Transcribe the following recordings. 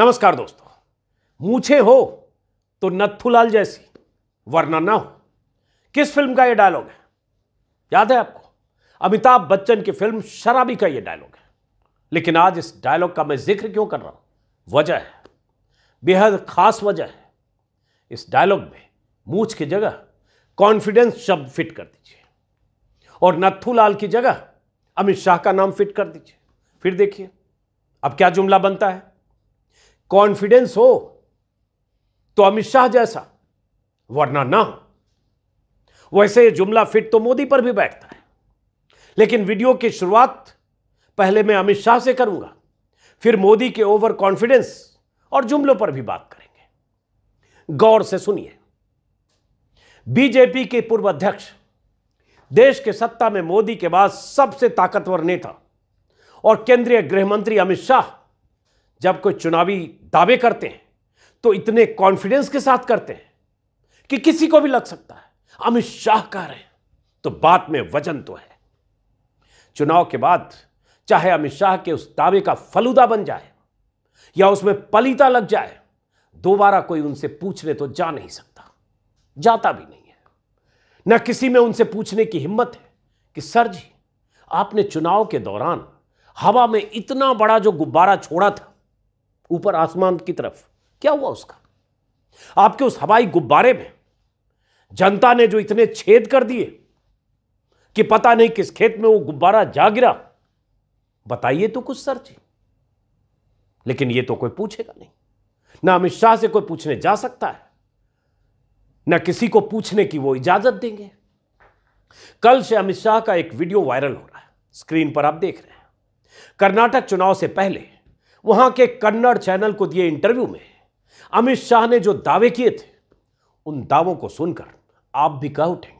नमस्कार दोस्तों मूछे हो तो नत्थुलाल जैसी वरना ना हो किस फिल्म का ये डायलॉग है याद है आपको अमिताभ बच्चन की फिल्म शराबी का ये डायलॉग है लेकिन आज इस डायलॉग का मैं जिक्र क्यों कर रहा हूं वजह है बेहद खास वजह है इस डायलॉग में मूछ की जगह कॉन्फिडेंस शब्द फिट कर दीजिए और नत्थूलाल की जगह अमित शाह का नाम फिट कर दीजिए फिर देखिए अब क्या जुमला बनता है कॉन्फिडेंस हो तो अमित शाह जैसा वरना ना हो वैसे ये जुमला फिट तो मोदी पर भी बैठता है लेकिन वीडियो की शुरुआत पहले मैं अमित शाह से करूंगा फिर मोदी के ओवर कॉन्फिडेंस और जुमलों पर भी बात करेंगे गौर से सुनिए बीजेपी के पूर्व अध्यक्ष देश के सत्ता में मोदी के बाद सबसे ताकतवर नेता और केंद्रीय गृह मंत्री अमित शाह जब कोई चुनावी दावे करते हैं तो इतने कॉन्फिडेंस के साथ करते हैं कि किसी को भी लग सकता है अमित शाह कह रहे हैं तो बात में वजन तो है चुनाव के बाद चाहे अमित शाह के उस दावे का फलूदा बन जाए या उसमें पलीता लग जाए दोबारा कोई उनसे पूछने तो जा नहीं सकता जाता भी नहीं है न किसी में उनसे पूछने की हिम्मत है कि सर जी आपने चुनाव के दौरान हवा में इतना बड़ा जो गुब्बारा छोड़ा था ऊपर आसमान की तरफ क्या हुआ उसका आपके उस हवाई गुब्बारे में जनता ने जो इतने छेद कर दिए कि पता नहीं किस खेत में वो गुब्बारा जा गिरा बताइए तो कुछ सर जी लेकिन ये तो कोई पूछेगा नहीं ना अमित शाह से कोई पूछने जा सकता है ना किसी को पूछने की वो इजाजत देंगे कल से अमित शाह का एक वीडियो वायरल हो रहा है स्क्रीन पर आप देख रहे हैं कर्नाटक चुनाव से पहले वहां के कन्नड़ चैनल को दिए इंटरव्यू में अमित शाह ने जो दावे किए थे उन दावों को सुनकर आप भी कह उठेंगे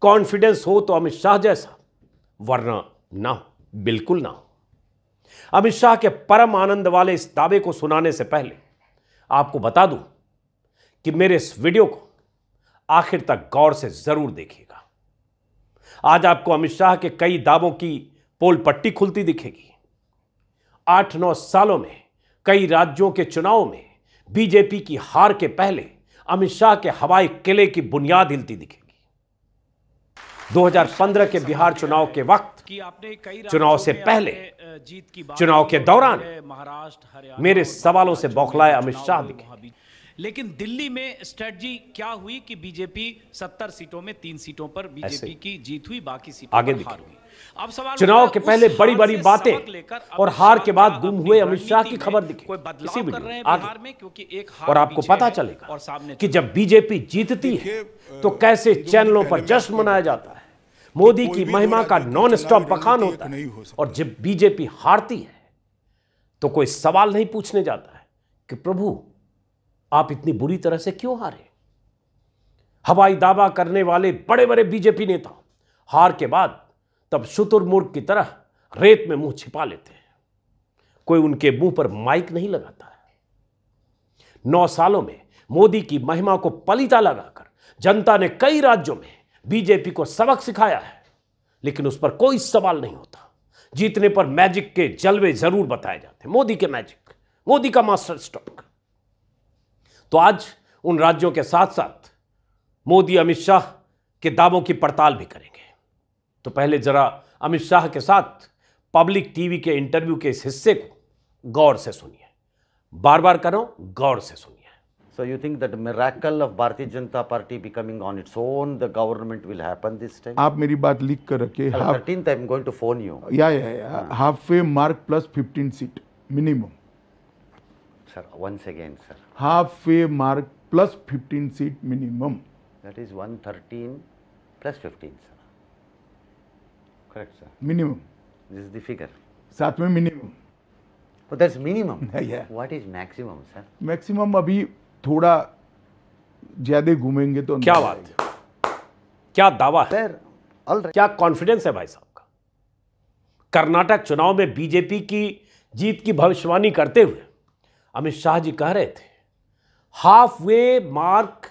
कॉन्फिडेंस हो तो अमित शाह जैसा वरना ना हो बिल्कुल ना हो अमित शाह के परम आनंद वाले इस दावे को सुनाने से पहले आपको बता दूं कि मेरे इस वीडियो को आखिर तक गौर से जरूर देखिएगा आज आपको अमित शाह के कई दावों की पोल पट्टी खुलती दिखेगी आठ नौ सालों में कई राज्यों के चुनाव में बीजेपी की हार के पहले अमित शाह के हवाई किले की बुनियाद हिलती दिखेगी 2015 के बिहार चुनाव के वक्त चुनाव से पहले जीत की चुनाव के दौरान महाराष्ट्र हरियाणा मेरे सवालों से बौखलाए अमित शाह दिखे लेकिन दिल्ली में स्ट्रेटजी क्या हुई कि बीजेपी 70 सीटों में तीन सीटों पर बीजेपी की जीत हुई बाकी सीटों आगे पर हार हुई चुनाव के पहले बड़ी बड़ी बातें और हार के बाद गुम हुए अमित शाह की खबर दिखी क्योंकि एक हार और आपको पता चलेगा कि तो जब बीजेपी जीतती है तो कैसे चैनलों पर जश्न मनाया जाता है मोदी की महिमा का नॉन स्टॉप बखान तो होता है और जब बीजेपी हारती है तो कोई सवाल नहीं पूछने जाता है कि प्रभु आप इतनी बुरी तरह से क्यों हारे हवाई दावा करने वाले बड़े बड़े बीजेपी नेता हार के बाद तब शुतुरमुर्ग की तरह रेत में मुंह छिपा लेते हैं कोई उनके मुंह पर माइक नहीं लगाता है नौ सालों में मोदी की महिमा को पलीता लगाकर जनता ने कई राज्यों में बीजेपी को सबक सिखाया है लेकिन उस पर कोई सवाल नहीं होता जीतने पर मैजिक के जलवे जरूर बताए जाते हैं मोदी के मैजिक मोदी का मास्टर स्ट्रोक तो आज उन राज्यों के साथ साथ मोदी अमित शाह के दावों की पड़ताल भी करेंगे तो पहले जरा अमित शाह के साथ पब्लिक टीवी के इंटरव्यू के इस हिस्से को गौर से सुनिए बार बार करो गौर से सुनिए so you think that miracle of Bharatiya Janata Party becoming on its own the government will happen this time आप मेरी बात लिख कर रखे half way mark plus fifteen seat minimum sir one again sir half way mark plus fifteen seat minimum that is one thirteen plus fifteen sir Correct, sir. Minimum. This is the figure. साथ में minimum But oh, that's minimum. yeah. What is maximum, sir? Maximum अभी थोड़ा ज्यादा घूमेंगे तो क्या बात क्या दावा है right. क्या कॉन्फिडेंस है भाई साहब का कर्नाटक चुनाव में बीजेपी की जीत की भविष्यवाणी करते हुए अमित शाह जी कह रहे थे half way mark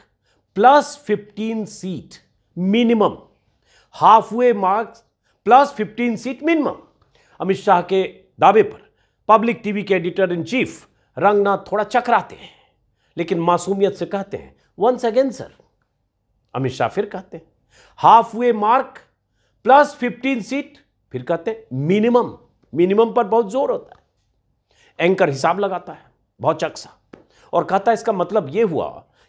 plus 15 seat minimum half way marks plus 15 seat minimum Amit Shah के दावे पर पब्लिक टीवी के एडिटर इन चीफ रंगनाथ थोड़ा चकराते हैं लेकिन मासूमियत से कहते हैं once again sir Amit Shah फिर कहते हैं half way mark plus 15 seat फिर कहते हैं मिनिमम मिनिमम पर बहुत जोर होता है एंकर हिसाब लगाता है बहुत चकसा और कहता है इसका मतलब यह हुआ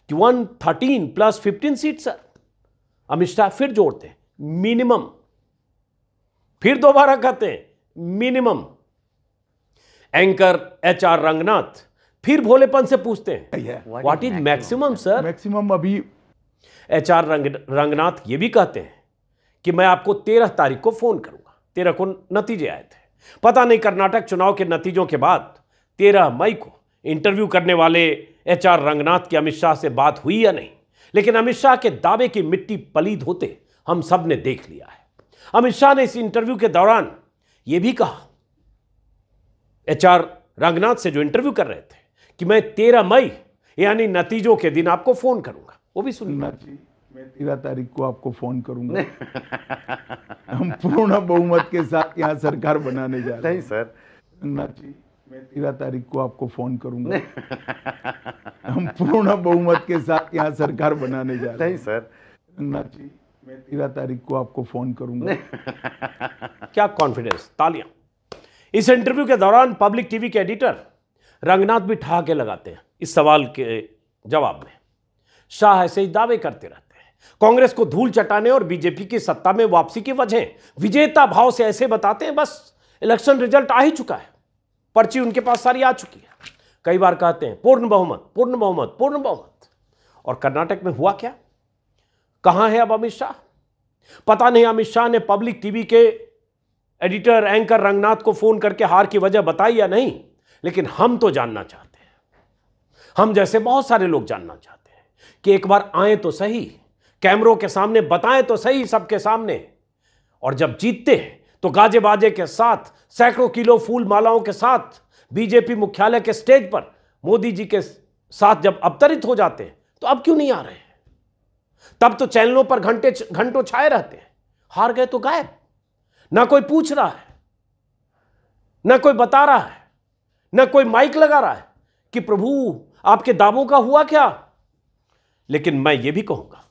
कि one thirteen plus fifteen seat sir Amit Shah फिर जोड़ते हैं मिनिमम फिर दोबारा कहते हैं minimum anchor H R Ranganath फिर भोलेपन से पूछते हैं what is maximum sir maximum अभी एच आर रंग रंगनाथ ये भी कहते हैं कि मैं आपको तेरह तारीख को फोन करूंगा तेरह को नतीजे आए थे पता नहीं कर्नाटक चुनाव के नतीजों के बाद तेरह मई को इंटरव्यू करने वाले एच आर रंगनाथ की अमित शाह से बात हुई या नहीं लेकिन अमित शाह के दावे की मिट्टी पलीद होते हम सब ने देख लिया है अमित शाह ने इस इंटरव्यू के दौरान यह भी कहा एचआर रंगनाथ से जो इंटरव्यू कर रहे थे कि मैं तेरह मई यानी नतीजों के दिन आपको फोन करूंगा वो भी सुन जी मैं तेरह तारीख को आपको फोन करूंगा हम पूर्ण बहुमत के साथ यहाँ सरकार बनाने जा रहे हैं सर जी मैं तेरह तारीख को आपको फोन करूंगा हम पूर्ण बहुमत के साथ यहाँ सरकार बनाने जा रहे हैं सर जी मैं तेरह तारीख को आपको फ़ोन करूंगा क्या कॉन्फिडेंस तालियां इस इंटरव्यू के दौरान पब्लिक टीवी के एडिटर रंगनाथ भी ठहाके लगाते हैं इस सवाल के जवाब में शाह ऐसे ही दावे करते रहते हैं कांग्रेस को धूल चटाने और बीजेपी की सत्ता में वापसी की वजह विजेता भाव से ऐसे बताते हैं बस इलेक्शन रिजल्ट आ ही चुका है पर्ची उनके पास सारी आ चुकी है कई बार कहते हैं पूर्ण बहुमत पूर्ण बहुमत पूर्ण बहुमत और कर्नाटक में हुआ क्या कहां है अब अमित शाह पता नहीं अमित शाह ने पब्लिक टीवी के एडिटर एंकर रंगनाथ को फोन करके हार की वजह बताई या नहीं लेकिन हम तो जानना चाहते हैं हम जैसे बहुत सारे लोग जानना चाहते हैं कि एक बार आए तो सही कैमरों के सामने बताएं तो सही सबके सामने और जब जीतते हैं तो गाजे बाजे के साथ सैकड़ों किलो फूल मालाओं के साथ बीजेपी मुख्यालय के स्टेज पर मोदी जी के साथ जब अवतरित हो जाते हैं तो अब क्यों नहीं आ रहे हैं तब तो चैनलों पर घंटे घंटों छाए रहते हैं हार गए तो गायब ना कोई पूछ रहा है ना कोई बता रहा है ना कोई माइक लगा रहा है कि प्रभु आपके दावों का हुआ क्या लेकिन मैं ये भी कहूंगा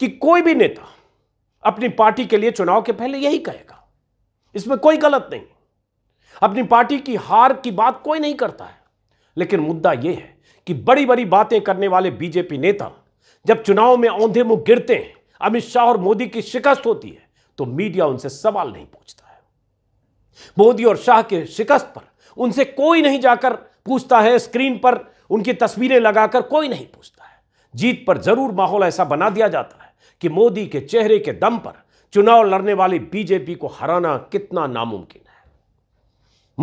कि कोई भी नेता अपनी पार्टी के लिए चुनाव के पहले यही कहेगा इसमें कोई गलत नहीं अपनी पार्टी की हार की बात कोई नहीं करता है लेकिन मुद्दा यह है कि बड़ी बड़ी बातें करने वाले बीजेपी नेता जब चुनाव में औंधे मुंह गिरते हैं अमित शाह और मोदी की शिकस्त होती है तो मीडिया उनसे सवाल नहीं पूछता है मोदी और शाह के शिकस्त पर उनसे कोई नहीं जाकर पूछता है स्क्रीन पर उनकी तस्वीरें लगाकर कोई नहीं पूछता है जीत पर जरूर माहौल ऐसा बना दिया जाता है कि मोदी के चेहरे के दम पर चुनाव लड़ने वाली बीजेपी को हराना कितना नामुमकिन है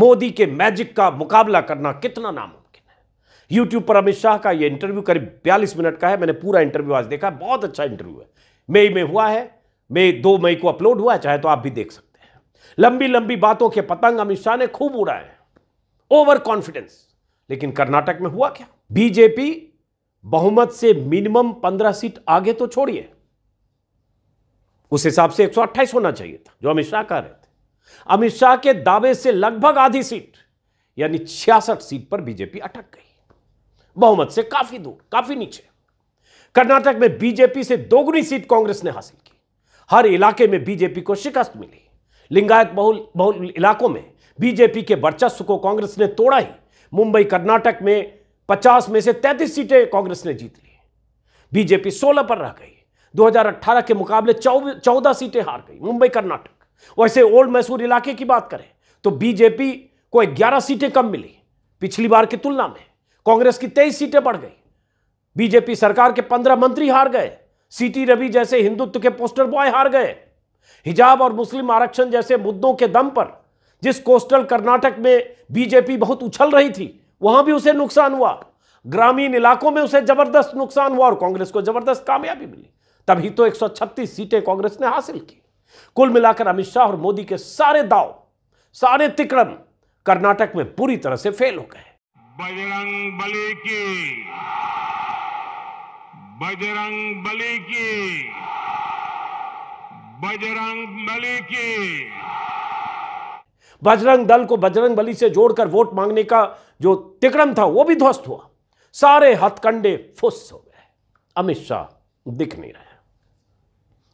मोदी के मैजिक का मुकाबला करना कितना नामुमकिन यूट्यूब पर अमित शाह का यह इंटरव्यू करीब बयालीस मिनट का है मैंने पूरा इंटरव्यू आज देखा बहुत अच्छा इंटरव्यू है मई में हुआ है मई दो मई को अपलोड हुआ है चाहे तो आप भी देख सकते हैं लंबी लंबी बातों के पतंग अमित शाह ने खूब उड़ाए ओवर कॉन्फिडेंस लेकिन कर्नाटक में हुआ क्या बीजेपी बहुमत से मिनिमम पंद्रह सीट आगे तो छोड़िए उस हिसाब से 128 होना चाहिए था जो अमित शाह कह रहे थे अमित शाह के दावे से लगभग आधी सीट यानी छियासठ सीट पर बीजेपी अटक गई बहुमत से काफी दूर काफी नीचे कर्नाटक में बीजेपी से दोगुनी सीट कांग्रेस ने हासिल की हर इलाके में बीजेपी को शिकस्त मिली लिंगायत बहुल बहुल इलाकों में बीजेपी के वर्चस्व को कांग्रेस ने तोड़ा ही मुंबई कर्नाटक में 50 में से 33 सीटें कांग्रेस ने जीत ली बीजेपी 16 पर रह गई 2018 के मुकाबले 14 सीटें हार गई मुंबई कर्नाटक वैसे ओल्ड मैसूर इलाके की बात करें तो बीजेपी को 11 सीटें कम मिली पिछली बार की तुलना में कांग्रेस की तेईस सीटें बढ़ गई बीजेपी सरकार के पंद्रह मंत्री हार गए सीटी रवि जैसे हिंदुत्व के पोस्टर बॉय हार गए हिजाब और मुस्लिम आरक्षण जैसे मुद्दों के दम पर जिस कोस्टल कर्नाटक में बीजेपी बहुत उछल रही थी वहां भी उसे नुकसान हुआ ग्रामीण इलाकों में उसे जबरदस्त नुकसान हुआ और कांग्रेस को जबरदस्त कामयाबी मिली तभी तो 136 सीटें कांग्रेस ने हासिल की कुल मिलाकर अमित शाह और मोदी के सारे दाव सारे तिक्रम कर्नाटक में पूरी तरह से फेल हो गए बजरंग बली की बजरंग बली की बजरंग बली की बजरंग दल को बजरंग बली से जोड़कर वोट मांगने का जो तिक्रम था वो भी ध्वस्त हुआ सारे हथकंडे फुस हो गए अमित शाह दिख नहीं रहे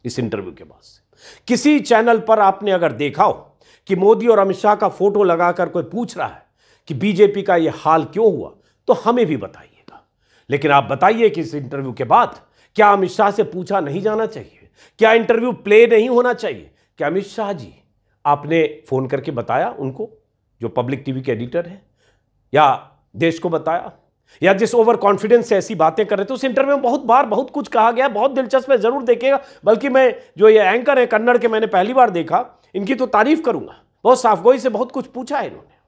इस इंटरव्यू के बाद किसी चैनल पर आपने अगर देखा हो कि मोदी और अमित शाह का फोटो लगाकर कोई पूछ रहा है कि बीजेपी का यह हाल क्यों हुआ तो हमें भी बताइएगा लेकिन आप बताइए कि इस इंटरव्यू के बाद क्या अमित शाह से पूछा नहीं जाना चाहिए क्या इंटरव्यू प्ले नहीं होना चाहिए क्या अमित शाह जी आपने फ़ोन करके बताया उनको जो पब्लिक टीवी के एडिटर हैं या देश को बताया या जिस ओवर कॉन्फिडेंस से ऐसी बातें कर रहे थे उस इंटरव्यू में बहुत बार बहुत कुछ कहा गया बहुत दिलचस्प है जरूर देखेगा बल्कि मैं जो ये एंकर है कन्नड़ के मैंने पहली बार देखा इनकी तो तारीफ करूंगा बहुत साफगोई से बहुत कुछ पूछा है इन्होंने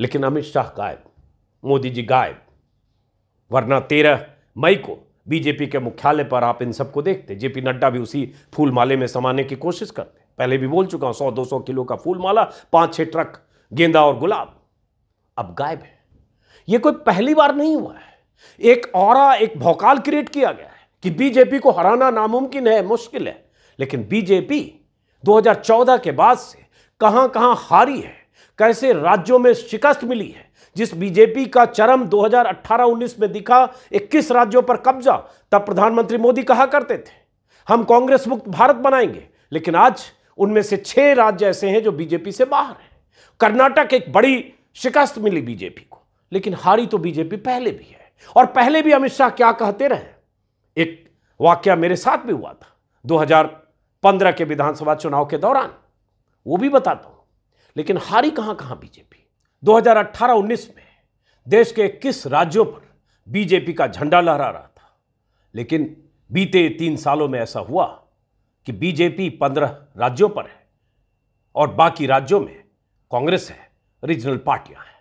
लेकिन अमित शाह गायब मोदी जी गायब वरना तेरह मई को बीजेपी के मुख्यालय पर आप इन सबको देखते जेपी नड्डा भी उसी फूल माले में समाने की कोशिश करते पहले भी बोल चुका हूं सौ दो सौ किलो का फूल माला पांच छह ट्रक गेंदा और गुलाब अब गायब है यह कोई पहली बार नहीं हुआ है एक और एक भौकाल क्रिएट किया गया है कि बीजेपी को हराना नामुमकिन है मुश्किल है लेकिन बीजेपी 2014 के बाद से कहां कहां हारी है कैसे राज्यों में शिकस्त मिली है जिस बीजेपी का चरम 2018-19 में दिखा 21 राज्यों पर कब्जा तब प्रधानमंत्री मोदी कहा करते थे हम कांग्रेस मुक्त भारत बनाएंगे लेकिन आज उनमें से छह राज्य ऐसे हैं जो बीजेपी से बाहर हैं कर्नाटक एक बड़ी शिकस्त मिली बीजेपी को लेकिन हारी तो बीजेपी पहले भी है और पहले भी अमित शाह क्या कहते रहे एक वाक्य मेरे साथ भी हुआ था 2015 के विधानसभा चुनाव के दौरान वो भी बताता हूं लेकिन हारी कहां कहां बीजेपी 2018-19 में देश के किस राज्यों पर बीजेपी का झंडा लहरा रहा था लेकिन बीते तीन सालों में ऐसा हुआ कि बीजेपी पंद्रह राज्यों पर है और बाकी राज्यों में कांग्रेस है रीजनल पार्टियां हैं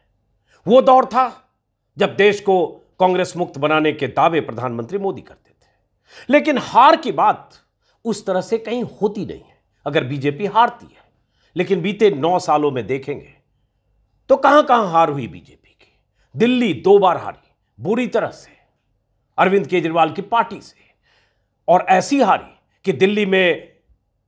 वो दौर था जब देश को कांग्रेस मुक्त बनाने के दावे प्रधानमंत्री मोदी करते थे लेकिन हार की बात उस तरह से कहीं होती नहीं है अगर बीजेपी हारती है लेकिन बीते नौ सालों में देखेंगे तो कहां कहां हार हुई बीजेपी की दिल्ली दो बार हारी बुरी तरह से अरविंद केजरीवाल की पार्टी से और ऐसी हारी कि दिल्ली में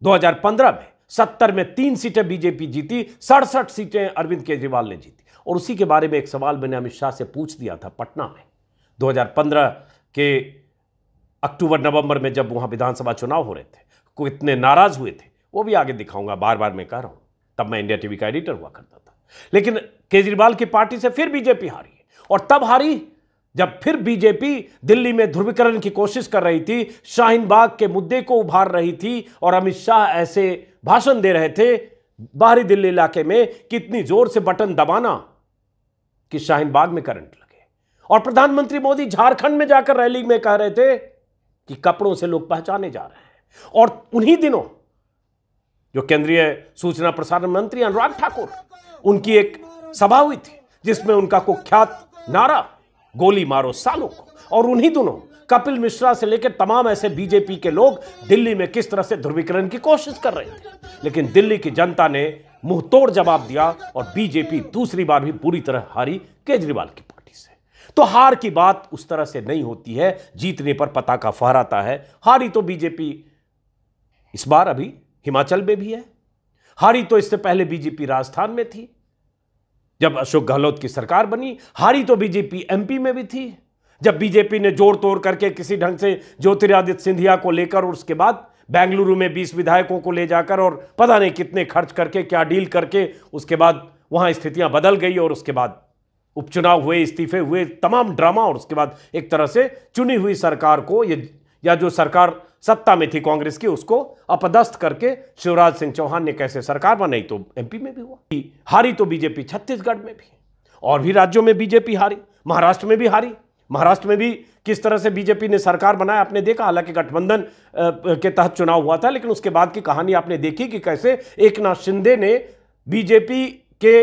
2015 में सत्तर में तीन सीटें बीजेपी जीती सड़सठ सीटें अरविंद केजरीवाल ने जीती और उसी के बारे में एक सवाल मैंने अमित शाह से पूछ दिया था पटना में 2015 के अक्टूबर नवंबर में जब वहां विधानसभा चुनाव हो रहे थे को इतने नाराज हुए थे वो भी आगे दिखाऊंगा बार बार मैं कह रहा हूं तब मैं इंडिया टीवी का एडिटर हुआ करता था लेकिन केजरीवाल की पार्टी से फिर बीजेपी हारी और तब हारी जब फिर बीजेपी दिल्ली में ध्रुवीकरण की कोशिश कर रही थी शाहीन बाग के मुद्दे को उभार रही थी और अमित शाह ऐसे भाषण दे रहे थे बाहरी दिल्ली इलाके में कितनी जोर से बटन दबाना कि शाहीन बाग में करंट लगे और प्रधानमंत्री मोदी झारखंड में जाकर रैली में कह रहे थे कि कपड़ों से लोग पहचाने जा रहे हैं और उन्हीं दिनों जो केंद्रीय सूचना प्रसारण मंत्री अनुराग ठाकुर उनकी एक सभा हुई थी जिसमें उनका कुख्यात नारा गोली मारो सालों को और उन्हीं दोनों कपिल मिश्रा से लेकर तमाम ऐसे बीजेपी के लोग दिल्ली में किस तरह से ध्रुवीकरण की कोशिश कर रहे थे लेकिन दिल्ली की जनता ने मुंह तोड़ जवाब दिया और बीजेपी दूसरी बार भी पूरी तरह हारी केजरीवाल की पार्टी से तो हार की बात उस तरह से नहीं होती है जीतने पर पता का फहराता है हारी तो बीजेपी इस बार अभी हिमाचल में भी है हारी तो इससे पहले बीजेपी राजस्थान में थी जब अशोक गहलोत की सरकार बनी हारी तो बीजेपी एमपी में भी थी जब बीजेपी ने जोड़ तोड़ करके किसी ढंग से ज्योतिरादित्य सिंधिया को लेकर और उसके बाद बेंगलुरु में 20 विधायकों को ले जाकर और पता नहीं कितने खर्च करके क्या डील करके उसके बाद वहां स्थितियां बदल गई और उसके बाद उपचुनाव हुए इस्तीफे हुए तमाम ड्रामा और उसके बाद एक तरह से चुनी हुई सरकार को या जो सरकार सत्ता में थी कांग्रेस की उसको अपदस्थ करके शिवराज सिंह चौहान ने कैसे सरकार बनाई तो एमपी में भी हुआ हारी तो बीजेपी छत्तीसगढ़ में भी और भी राज्यों में बीजेपी हारी महाराष्ट्र में भी हारी महाराष्ट्र में भी किस तरह से बीजेपी ने सरकार बनाया आपने देखा हालांकि गठबंधन के तहत चुनाव हुआ था लेकिन उसके बाद की कहानी आपने देखी कि कैसे एक नाथ शिंदे ने बीजेपी के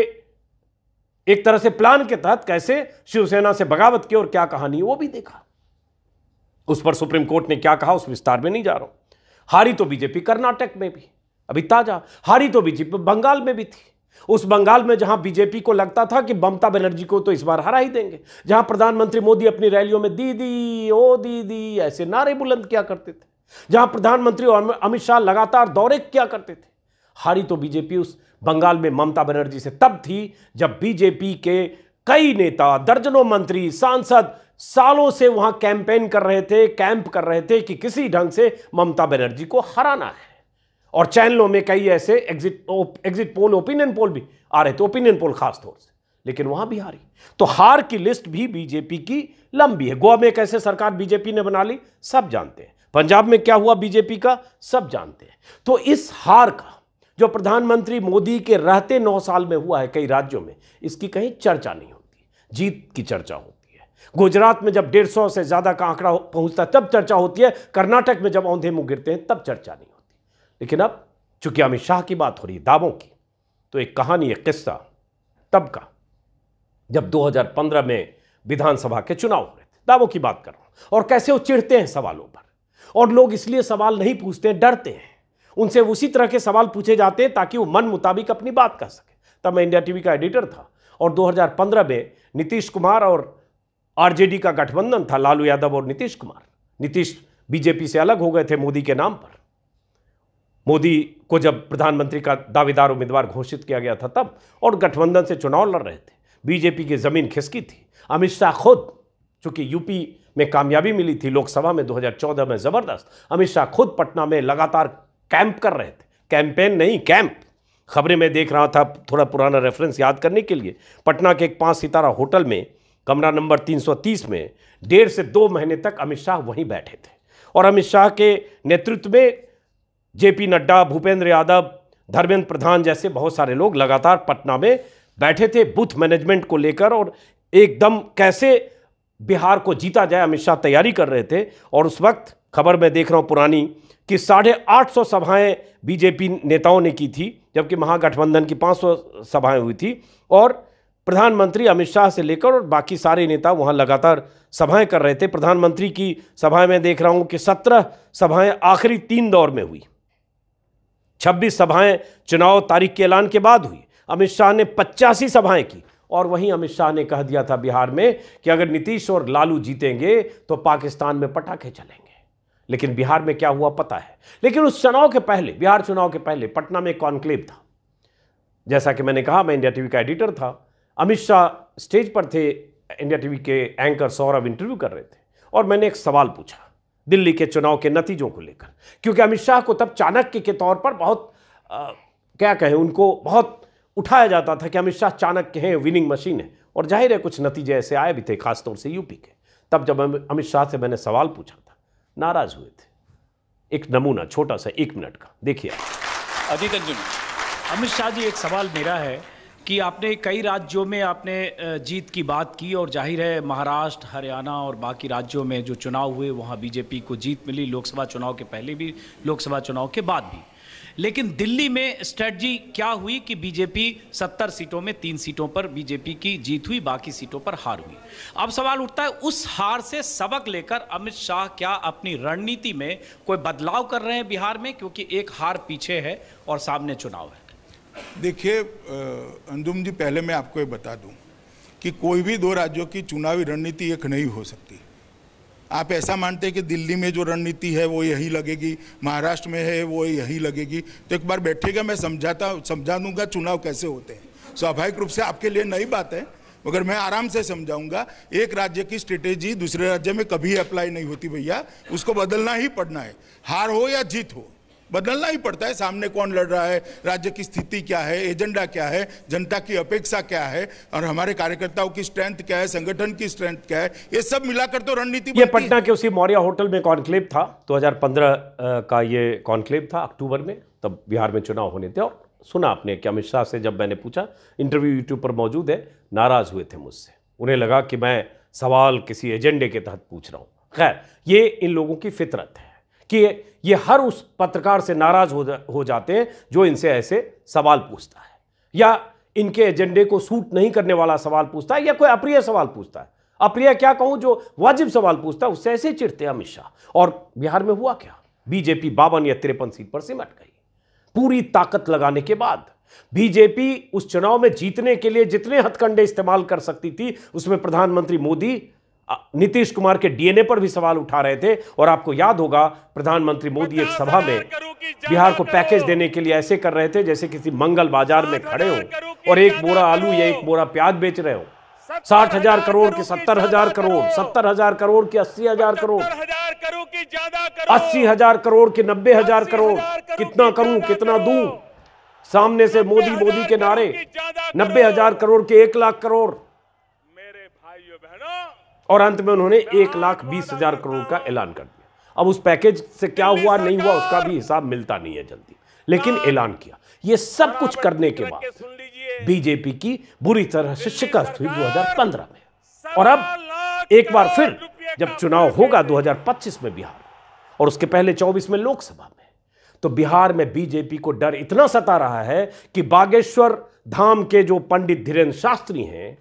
एक तरह से प्लान के तहत कैसे शिवसेना से बगावत की और क्या कहानी वो भी देखा उस पर सुप्रीम कोर्ट ने क्या कहा उस विस्तार में नहीं जा रहा हूं हारी तो बीजेपी कर्नाटक में भी अभी ताजा हारी तो बीजेपी बंगाल में भी थी उस बंगाल में जहां बीजेपी को लगता था कि ममता बनर्जी को तो इस बार हरा ही देंगे जहां प्रधानमंत्री मोदी अपनी रैलियों में दीदी ओ दीदी ऐसे नारे बुलंद किया करते थे जहां प्रधानमंत्री और अमित शाह लगातार दौरे किया करते थे हारी तो बीजेपी उस बंगाल में ममता बनर्जी से तब थी जब बीजेपी के कई नेता दर्जनों मंत्री सांसद सालों से वहां कैंपेन कर रहे थे कैंप कर रहे थे कि किसी ढंग से ममता बनर्जी को हराना है और चैनलों में कई ऐसे exit exit poll opinion poll भी आ रहे थे ओपिनियन पोल खास तौर से लेकिन वहां भी हारी तो हार की लिस्ट भी बीजेपी की लंबी है गोवा में कैसे सरकार बीजेपी ने बना ली सब जानते हैं पंजाब में क्या हुआ बीजेपी का सब जानते हैं तो इस हार का जो प्रधानमंत्री मोदी के रहते नौ साल में हुआ है कई राज्यों में इसकी कहीं चर्चा नहीं होती जीत की चर्चा होती गुजरात में जब डेढ़ सौ से ज़्यादा का आंकड़ा पहुंचता है तब चर्चा होती है कर्नाटक में जब औंधे मुंह गिरते हैं तब चर्चा नहीं होती लेकिन अब चूंकि अमित शाह की बात हो रही है दावों की तो एक कहानी एक किस्सा तब का जब 2015 में विधानसभा के चुनाव हो रहे थे दावों की बात कर रहा हूं और कैसे वो चिढ़ते हैं सवालों पर और लोग इसलिए सवाल नहीं पूछते डरते हैं उनसे उसी तरह के सवाल पूछे जाते हैं ताकि वो मन मुताबिक अपनी बात कह सके तब मैं इंडिया टीवी का एडिटर था और 2015 में नीतीश कुमार और आरजेडी का गठबंधन था लालू यादव और नीतीश कुमार नीतीश बीजेपी से अलग हो गए थे मोदी के नाम पर मोदी को जब प्रधानमंत्री का दावेदार उम्मीदवार घोषित किया गया था तब और गठबंधन से चुनाव लड़ रहे थे बीजेपी की ज़मीन खिसकी थी अमित शाह खुद चूंकि यूपी में कामयाबी मिली थी लोकसभा में 2014 में ज़बरदस्त अमित शाह खुद पटना में लगातार कैंप कर रहे थे कैंपेन नहीं कैंप खबरें मैं देख रहा था थोड़ा पुराना रेफरेंस याद करने के लिए पटना के एक पाँच सितारा होटल में कमरा नंबर 330 में डेढ़ से दो महीने तक अमित शाह वहीं बैठे थे और अमित शाह के नेतृत्व में जेपी नड्डा भूपेंद्र यादव धर्मेंद्र प्रधान जैसे बहुत सारे लोग लगातार पटना में बैठे थे बूथ मैनेजमेंट को लेकर और एकदम कैसे बिहार को जीता जाए अमित शाह तैयारी कर रहे थे और उस वक्त खबर मैं देख रहा हूँ पुरानी कि साढ़े आठ सौ सभाएँ बीजेपी नेताओं ने की थी जबकि महागठबंधन की पाँच सौ सभाएँ हुई थी और प्रधानमंत्री अमित शाह से लेकर और बाकी सारे नेता वहाँ लगातार सभाएं कर रहे थे प्रधानमंत्री की सभाएं मैं देख रहा हूँ कि सत्रह सभाएं आखिरी तीन दौर में हुई छब्बीस सभाएं चुनाव तारीख के ऐलान के बाद हुई अमित शाह ने पचासी सभाएं की और वहीं अमित शाह ने कह दिया था बिहार में कि अगर नीतीश और लालू जीतेंगे तो पाकिस्तान में पटाखे चलेंगे लेकिन बिहार में क्या हुआ पता है लेकिन उस चुनाव के पहले बिहार चुनाव के पहले पटना में कॉन्क्लेव था जैसा कि मैंने कहा मैं इंडिया टीवी का एडिटर था अमित शाह स्टेज पर थे इंडिया टीवी के एंकर सौरभ इंटरव्यू कर रहे थे और मैंने एक सवाल पूछा दिल्ली के चुनाव के नतीजों को लेकर क्योंकि अमित शाह को तब चाणक्य के तौर पर बहुत आ, क्या कहें उनको बहुत उठाया जाता था कि अमित शाह चाणक्य हैं विनिंग मशीन है और जाहिर है कुछ नतीजे ऐसे आए भी थे खासतौर से यूपी के तब जब अमित शाह से मैंने सवाल पूछा था नाराज हुए थे एक नमूना छोटा सा एक मिनट का देखिए अजीत अमित शाह जी एक सवाल मेरा है कि आपने कई राज्यों में आपने जीत की बात की और जाहिर है महाराष्ट्र हरियाणा और बाकी राज्यों में जो चुनाव हुए वहाँ बीजेपी को जीत मिली लोकसभा चुनाव के पहले भी लोकसभा चुनाव के बाद भी लेकिन दिल्ली में स्ट्रेटजी क्या हुई कि बीजेपी 70 सीटों में तीन सीटों पर बीजेपी की जीत हुई बाकी सीटों पर हार हुई अब सवाल उठता है उस हार से सबक लेकर अमित शाह क्या अपनी रणनीति में कोई बदलाव कर रहे हैं बिहार में क्योंकि एक हार पीछे है और सामने चुनाव है देखिए अंजुम जी पहले मैं आपको ये बता दूं कि कोई भी दो राज्यों की चुनावी रणनीति एक नहीं हो सकती आप ऐसा मानते हैं कि दिल्ली में जो रणनीति है वो यही लगेगी महाराष्ट्र में है वो यही लगेगी तो एक बार बैठेगा मैं समझाता समझा दूंगा चुनाव कैसे होते हैं स्वाभाविक रूप से आपके लिए नई बात है मगर मैं आराम से समझाऊंगा एक राज्य की स्ट्रेटेजी दूसरे राज्य में कभी अप्लाई नहीं होती भैया उसको बदलना ही पड़ना है हार हो या जीत हो बदलना ही पड़ता है सामने कौन लड़ रहा है राज्य की स्थिति क्या है एजेंडा क्या है जनता की अपेक्षा क्या है और हमारे कार्यकर्ताओं की स्ट्रेंथ क्या है संगठन की स्ट्रेंथ क्या है ये सब मिलाकर तो रणनीति ये पटना के उसी मौर्य होटल में कॉन्क्लेव था 2015 का ये कॉन्क्लेव था अक्टूबर में तब बिहार में चुनाव होने थे और सुना आपने कि अमित शाह से जब मैंने पूछा इंटरव्यू यूट्यूब पर मौजूद है नाराज़ हुए थे मुझसे उन्हें लगा कि मैं सवाल किसी एजेंडे के तहत पूछ रहा हूँ खैर ये इन लोगों की फितरत है कि ये हर उस पत्रकार से नाराज हो हो जाते हैं जो इनसे ऐसे सवाल पूछता है या इनके एजेंडे को सूट नहीं करने वाला सवाल पूछता है या कोई अप्रिय सवाल पूछता है अप्रिय क्या कहूं जो वाजिब सवाल पूछता है उससे ऐसे चिड़ते अमित शाह और बिहार में हुआ क्या बीजेपी बावन या तिरपन सीट पर सिमट गई पूरी ताकत लगाने के बाद बीजेपी उस चुनाव में जीतने के लिए जितने हथकंडे इस्तेमाल कर सकती थी उसमें प्रधानमंत्री मोदी नीतीश कुमार के डीएनए पर भी सवाल उठा रहे थे और आपको याद होगा प्रधानमंत्री मोदी एक सभा में बिहार को पैकेज देने के लिए ऐसे कर रहे थे जैसे किसी मंगल बाजार में खड़े हो और एक बोरा आलू या एक बोरा प्याज बेच रहे हो साठ हजार करोड़ के सत्तर हजार करोड़ सत्तर हजार करोड़ के अस्सी हजार करोड़ अस्सी हजार करोड़ के नब्बे हजार करोड़ कितना करूं कितना दूं सामने से मोदी मोदी के नारे नब्बे हजार करोड़ के एक लाख करोड़ और अंत में उन्होंने एक लाख बीस हजार करोड़ का ऐलान कर दिया अब उस पैकेज से क्या हुआ नहीं हुआ उसका भी हिसाब मिलता नहीं है जल्दी लेकिन ऐलान किया ये सब कुछ करने के बाद बीजेपी की बुरी तरह से शिकस्त हुई 2015 में और अब एक बार फिर जब चुनाव होगा 2025 में बिहार और उसके पहले 24 में लोकसभा में तो बिहार में बीजेपी को डर इतना सता रहा है कि बागेश्वर धाम के जो पंडित धीरेन्द्र शास्त्री हैं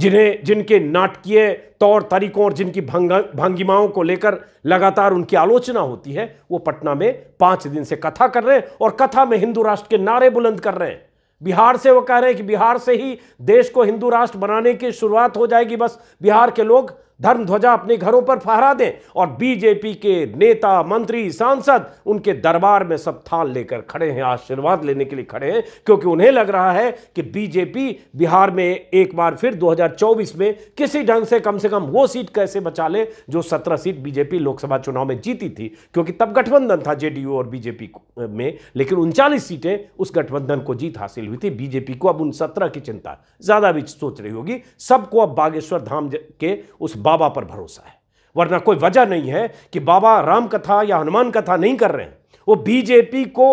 जिन्हें जिनके नाटकीय तौर तरीकों और जिनकी भंग भंगिमाओं को लेकर लगातार उनकी आलोचना होती है वो पटना में पाँच दिन से कथा कर रहे हैं और कथा में हिंदू राष्ट्र के नारे बुलंद कर रहे हैं बिहार से वो कह रहे हैं कि बिहार से ही देश को हिंदू राष्ट्र बनाने की शुरुआत हो जाएगी बस बिहार के लोग धर्म ध्वजा अपने घरों पर फहरा दें और बीजेपी के नेता मंत्री सांसद उनके दरबार में सब थाल लेकर खड़े हैं आशीर्वाद लेने के लिए खड़े हैं क्योंकि उन्हें लग रहा है कि बीजेपी बिहार में एक बार फिर 2024 में किसी ढंग से कम से कम वो सीट कैसे बचा ले जो 17 सीट बीजेपी लोकसभा चुनाव में जीती थी क्योंकि तब गठबंधन था जेडीयू और बीजेपी में लेकिन उनचालीस सीटें उस गठबंधन को जीत हासिल हुई थी बीजेपी को अब उन सत्रह की चिंता ज़्यादा भी सोच रही होगी सबको अब बागेश्वर धाम के उस बाबा पर भरोसा है वरना कोई वजह नहीं है कि बाबा राम कथा या हनुमान कथा नहीं कर रहे हैं वो बीजेपी को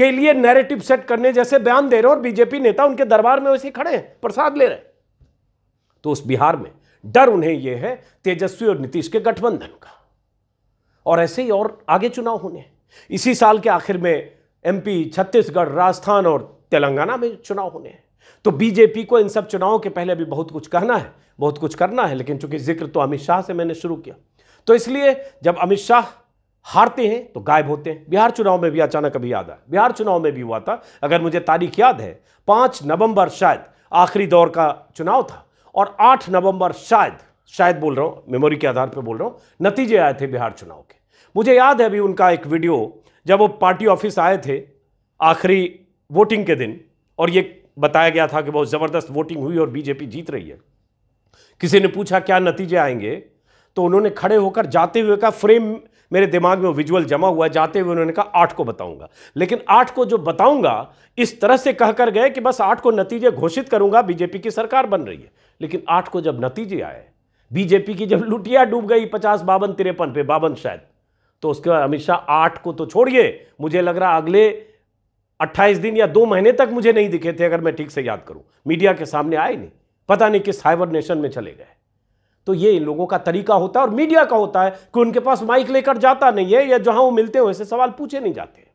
के लिए नैरेटिव सेट करने जैसे बयान दे रहे हैं और बीजेपी नेता उनके दरबार में वैसे खड़े हैं प्रसाद ले रहे हैं तो उस बिहार में डर उन्हें यह है तेजस्वी और नीतीश के गठबंधन का और ऐसे ही और आगे चुनाव होने इसी साल के आखिर में एमपी छत्तीसगढ़ राजस्थान और तेलंगाना में चुनाव होने हैं तो बीजेपी को इन सब चुनावों के पहले अभी बहुत कुछ कहना है बहुत कुछ करना है लेकिन चूंकि जिक्र तो अमित शाह से मैंने शुरू किया तो इसलिए जब अमित शाह हारते हैं तो गायब होते हैं बिहार चुनाव में भी अचानक अभी याद आया बिहार चुनाव में भी हुआ था अगर मुझे तारीख याद है पाँच नवंबर शायद आखिरी दौर का चुनाव था और आठ नवंबर शायद शायद बोल रहा हूँ मेमोरी के आधार पर बोल रहा हूँ नतीजे आए थे बिहार चुनाव के मुझे याद है अभी उनका एक वीडियो जब वो पार्टी ऑफिस आए थे आखिरी वोटिंग के दिन और ये बताया गया था कि बहुत ज़बरदस्त वोटिंग हुई और बीजेपी जीत रही है किसी ने पूछा क्या नतीजे आएंगे तो उन्होंने खड़े होकर जाते हुए का फ्रेम मेरे दिमाग में विजुअल जमा हुआ जाते हुए उन्होंने कहा आठ को बताऊंगा लेकिन आठ को जो बताऊंगा इस तरह से कहकर गए कि बस आठ को नतीजे घोषित करूंगा बीजेपी की सरकार बन रही है लेकिन आठ को जब नतीजे आए बीजेपी की जब लुटिया डूब गई पचास बावन तिरपन पे बावन शायद तो उसके बाद अमित शाह आठ को तो छोड़िए मुझे लग रहा अगले अट्ठाईस दिन या दो महीने तक मुझे नहीं दिखे थे अगर मैं ठीक से याद करूं मीडिया के सामने आए नहीं पता नहीं किस नेशन में चले गए तो ये इन लोगों का तरीका होता है और मीडिया का होता है कि उनके पास माइक लेकर जाता नहीं है या जहां वो मिलते हैं वैसे सवाल पूछे नहीं जाते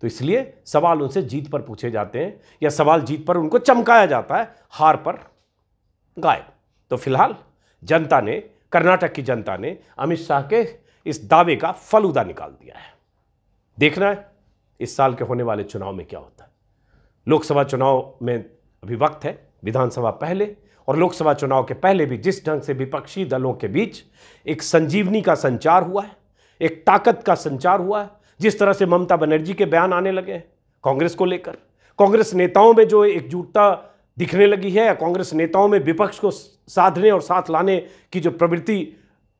तो इसलिए सवाल उनसे जीत पर पूछे जाते हैं या सवाल जीत पर उनको चमकाया जाता है हार पर गायब तो फिलहाल जनता ने कर्नाटक की जनता ने अमित शाह के इस दावे का फलूदा निकाल दिया है देखना है इस साल के होने वाले चुनाव में क्या होता है लोकसभा चुनाव में अभी वक्त है विधानसभा पहले और लोकसभा चुनाव के पहले भी जिस ढंग से विपक्षी दलों के बीच एक संजीवनी का संचार हुआ है एक ताकत का संचार हुआ है जिस तरह से ममता बनर्जी के बयान आने लगे हैं कांग्रेस को लेकर कांग्रेस नेताओं में जो एकजुटता दिखने लगी है कांग्रेस नेताओं में विपक्ष को साधने और साथ लाने की जो प्रवृत्ति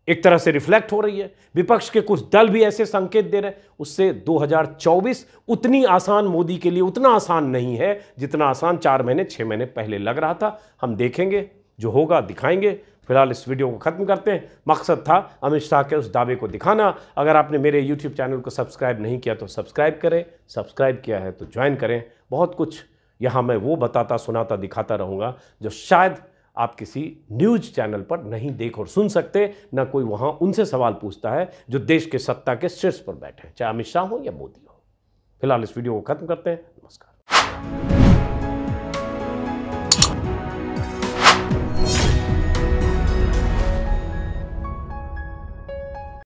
एक तरह से रिफ्लेक्ट हो रही है विपक्ष के कुछ दल भी ऐसे संकेत दे रहे हैं उससे 2024 उतनी आसान मोदी के लिए उतना आसान नहीं है जितना आसान चार महीने छः महीने पहले लग रहा था हम देखेंगे जो होगा दिखाएंगे फिलहाल इस वीडियो को ख़त्म करते हैं मकसद था अमित शाह के उस दावे को दिखाना अगर आपने मेरे यूट्यूब चैनल को सब्सक्राइब नहीं किया तो सब्सक्राइब करें सब्सक्राइब किया है तो ज्वाइन करें बहुत कुछ यहाँ मैं वो बताता सुनाता दिखाता रहूँगा जो शायद आप किसी न्यूज चैनल पर नहीं देख और सुन सकते ना कोई वहाँ उनसे सवाल पूछता है जो देश के सत्ता के शीर्ष पर बैठे हैं चाहे अमित शाह हो या मोदी हो फिलहाल इस वीडियो को खत्म करते हैं नमस्कार